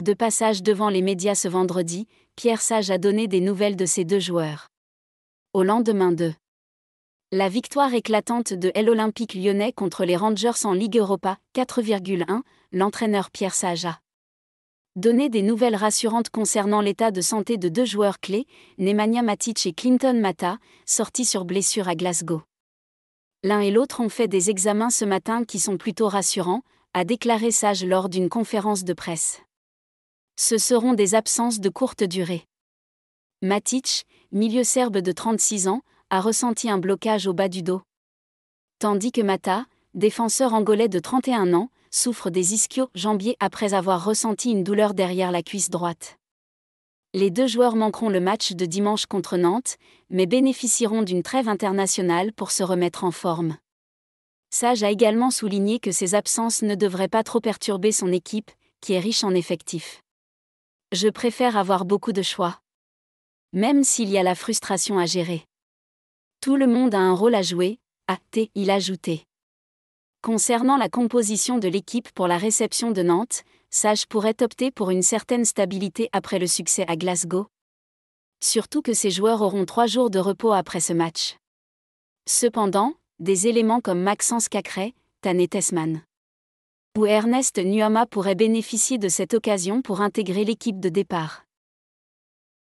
De passage devant les médias ce vendredi, Pierre Sage a donné des nouvelles de ses deux joueurs. Au lendemain de la victoire éclatante de l'Olympique lyonnais contre les Rangers en Ligue Europa 4,1, l'entraîneur Pierre Sage a donné des nouvelles rassurantes concernant l'état de santé de deux joueurs clés, Nemanja Matic et Clinton Mata, sortis sur blessure à Glasgow. L'un et l'autre ont fait des examens ce matin qui sont plutôt rassurants, a déclaré Sage lors d'une conférence de presse. Ce seront des absences de courte durée. Matic, milieu serbe de 36 ans, a ressenti un blocage au bas du dos. Tandis que Mata, défenseur angolais de 31 ans, souffre des ischio-jambiers après avoir ressenti une douleur derrière la cuisse droite. Les deux joueurs manqueront le match de dimanche contre Nantes, mais bénéficieront d'une trêve internationale pour se remettre en forme. Sage a également souligné que ces absences ne devraient pas trop perturber son équipe, qui est riche en effectifs. Je préfère avoir beaucoup de choix. Même s'il y a la frustration à gérer. Tout le monde a un rôle à jouer, a-t-il ajouté. Concernant la composition de l'équipe pour la réception de Nantes, Sage pourrait opter pour une certaine stabilité après le succès à Glasgow. Surtout que ses joueurs auront trois jours de repos après ce match. Cependant, des éléments comme Maxence Cacré, Tanet Tessman, où Ernest Nuama pourrait bénéficier de cette occasion pour intégrer l'équipe de départ.